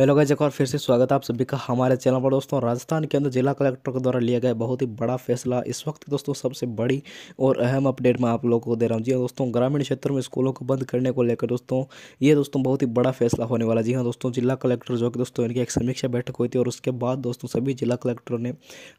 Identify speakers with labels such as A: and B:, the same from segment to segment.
A: hello guys एक और फिर से स्वागत है आप सभी का हमारे चैनल पर दोस्तों राजस्थान के अंदर जिला कलेक्टर के द्वारा लिया गया बहुत ही बड़ा फैसला इस वक्त दोस्तों सबसे बड़ी और अहम अपडेट मैं आप लोगों को दे रहा हूँ जी हाँ दोस्तों ग्रामीण क्षेत्र में स्कूलों को बंद करने को लेकर दोस्तों ये दोस्तों बहुत ही बड़ा फैसला होने वाला जी हाँ दोस्तों जिला कलेक्टर जो कि दोस्तों इनकी एक समीक्षा बैठक हुई थी और उसके बाद दोस्तों सभी जिला कलेक्टरों ने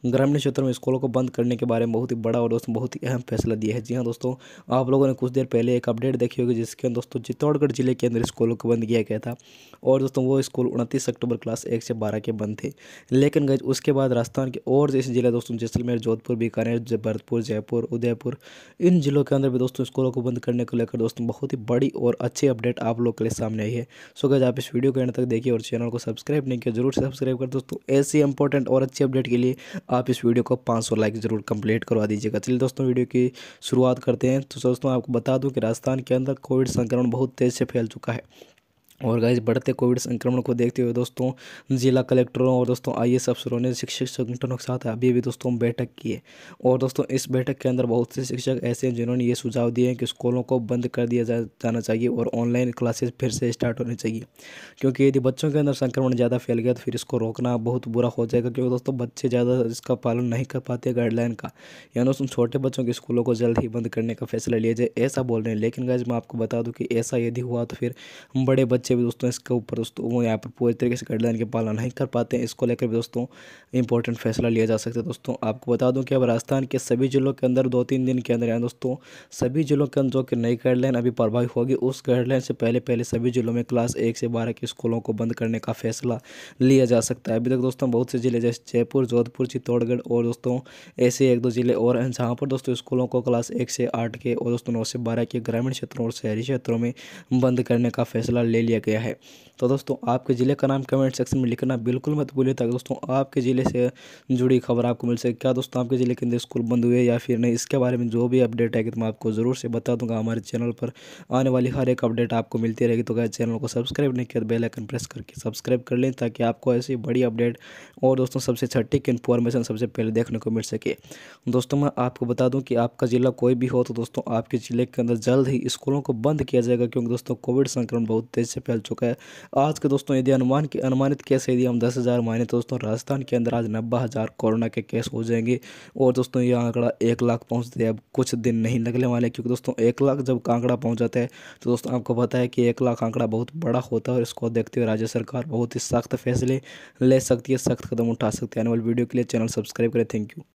A: ग्रामीण क्षेत्र में स्कूलों को बंद करने के बारे में बहुत ही बड़ा और दोस्तों बहुत ही अहम फैसला दिया है जी हाँ दोस्तों आप लोगों ने कुछ देर पहले एक अपडेट देखी होगी जिसके दोस्तों चित्तौड़गढ़ जिले के अंदर स्कूलों को बंद किया गया था और दोस्तों वो स्कूल उनतीस अक्टूबर क्लास एक से बारह के बंद थे लेकिन गज उसके बाद राजस्थान के और जैसे जिले दोस्तों जैसलमेर जोधपुर बीकानेर भरतपुर जयपुर उदयपुर इन जिलों के अंदर भी दोस्तों स्कूलों को बंद करने को लेकर दोस्तों बहुत ही बड़ी और अच्छी अपडेट आप लोग के लिए सामने आई है सो गज आप इस वीडियो को एंड तक देखिए और चैनल को सब्सक्राइब नहीं किया जरूर सब्सक्राइब कर दोस्तों ऐसी इंपॉर्टेंट और अच्छी अपडेट के लिए आप इस वीडियो को पाँच लाइक जरूर कंप्लीट करवा दीजिएगा चलिए दोस्तों वीडियो की शुरुआत करते हैं तो दोस्तों आपको बता दूँ कि राजस्थान के अंदर कोविड संक्रमण बहुत तेज़ से फैल चुका है और गाइस बढ़ते कोविड संक्रमण को देखते हुए दोस्तों जिला कलेक्टरों और दोस्तों आई एस अफसरों ने शिक्षक संगठनों के साथ अभी भी दोस्तों बैठक की है और दोस्तों इस बैठक के अंदर बहुत से शिक्षक ऐसे हैं जिन्होंने ये सुझाव दिए हैं कि स्कूलों को बंद कर दिया जा, जाना चाहिए और ऑनलाइन क्लासेस फिर से स्टार्ट होनी चाहिए क्योंकि यदि बच्चों के अंदर संक्रमण ज़्यादा फैल गया तो फिर इसको रोकना बहुत बुरा हो जाएगा क्योंकि दोस्तों बच्चे ज़्यादा इसका पालन नहीं कर पाते गाइडलाइन का यानी दोस्तों छोटे बच्चों के स्कूलों को जल्द ही बंद करने का फैसला लिया जाए ऐसा बोल रहे हैं लेकिन गाइज मैं आपको बता दूँ कि ऐसा यदि हुआ तो फिर बड़े बच्चे बच्चे भी दोस्तों इसके ऊपर दोस्तों वो यहाँ पर पूरे तरीके से गाइडलाइन के पालन नहीं कर पाते हैं इसको लेकर भी दोस्तों इंपॉर्टेंट फैसला लिया जा सकता है दोस्तों आपको बता दूँ कि अब राजस्थान के सभी जिलों के अंदर दो तीन दिन के अंदर यहाँ दोस्तों सभी जिलों के अंदर जो कि नई गाइडलाइन अभी प्रभावी होगी उस गाइडलाइन से पहले पहले सभी जिलों में क्लास एक से बारह के स्कूलों को बंद करने का फैसला लिया जा सकता है अभी तक दोस्तों बहुत से जिले जैसे जयपुर जोधपुर चित्तौड़गढ़ और दोस्तों ऐसे एक दो जिले और हैं जहाँ पर दोस्तों स्कूलों को क्लास एक से आठ के और दोस्तों नौ से बारह के ग्रामीण क्षेत्रों और शहरी क्षेत्रों में बंद करने का फैसला ले लिया गया है तो दोस्तों आपके ज़िले का नाम कमेंट सेक्शन में लिखना बिल्कुल मत भूलिए ताकि दोस्तों आपके ज़िले से जुड़ी खबर आपको मिल सके क्या दोस्तों आपके ज़िले के अंदर स्कूल बंद हुए या फिर नहीं इसके बारे में जो भी अपडेट है कि तो मैं आपको ज़रूर से बता दूंगा हमारे चैनल पर आने वाली हर एक अपडेट आपको मिलती रहेगी तो क्या चैनल को सब्सक्राइब नहीं किया तो बेलाइकन प्रेस करके सब्सक्राइब कर लें ताकि आपको ऐसी बड़ी अपडेट और दोस्तों सबसे सटीक इन्फॉर्मेशन सबसे पहले देखने को मिल सके दोस्तों मैं आपको बता दूँ कि आपका ज़िला कोई भी हो तो दोस्तों आपके ज़िले के अंदर जल्द ही स्कूलों को बंद किया जाएगा क्योंकि दोस्तों कोविड संक्रमण बहुत तेज़ से फैल चुका है आज के दोस्तों यदि अनुमान के अनुमानित केस यदि हम दस हज़ार माने तो दोस्तों राजस्थान के अंदर आज नब्बे हज़ार कोरोना के केस हो जाएंगे और दोस्तों ये आंकड़ा एक लाख पहुँचते अब कुछ दिन नहीं लगने वाले क्योंकि दोस्तों एक लाख जब आंकड़ा पहुँच जाता है तो दोस्तों आपको पता है कि एक लाख आंकड़ा बहुत बड़ा होता है और इसको देखते हुए राज्य सरकार बहुत ही सख्त फैसले ले सकती है सख्त कदम उठा सकती है आने वाली वीडियो के लिए चैनल सब्सक्राइब करें थैंक यू